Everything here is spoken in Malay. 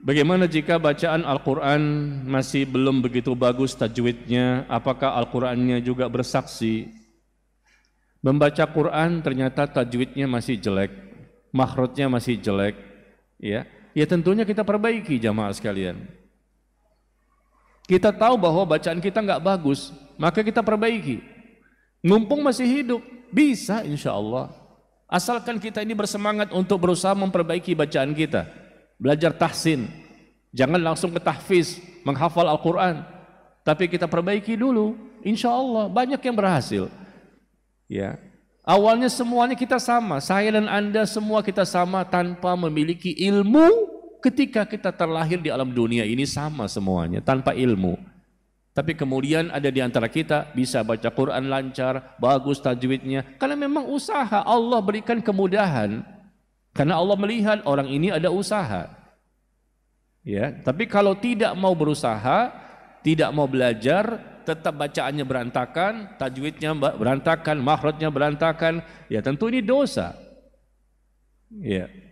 Bagaimana jika bacaan Al-Quran masih belum begitu bagus tajwidnya, apakah Al-Qurannya juga bersaksi? Membaca Quran ternyata tajwidnya masih jelek, makhrutnya masih jelek, ya. Ya tentunya kita perbaiki jamaah sekalian. Kita tahu bahwa bacaan kita enggak bagus, maka kita perbaiki. Mumpung masih hidup, bisa insya Allah. Asalkan kita ini bersemangat untuk berusaha memperbaiki bacaan kita belajar tahsin. Jangan langsung ke tahfiz, menghafal Al-Quran. Tapi kita perbaiki dulu. Insya Allah banyak yang berhasil. Ya. Awalnya semuanya kita sama. Saya dan anda semua kita sama tanpa memiliki ilmu ketika kita terlahir di alam dunia ini sama semuanya tanpa ilmu. Tapi kemudian ada di antara kita bisa baca Quran lancar, bagus tajwidnya. Karena memang usaha Allah berikan kemudahan. Karena Allah melihat orang ini ada usaha. Ya, tapi kalau tidak mau berusaha, tidak mau belajar, tetap bacaannya berantakan, tajwidnya berantakan, makhrajnya berantakan, ya tentu ini dosa. Ya,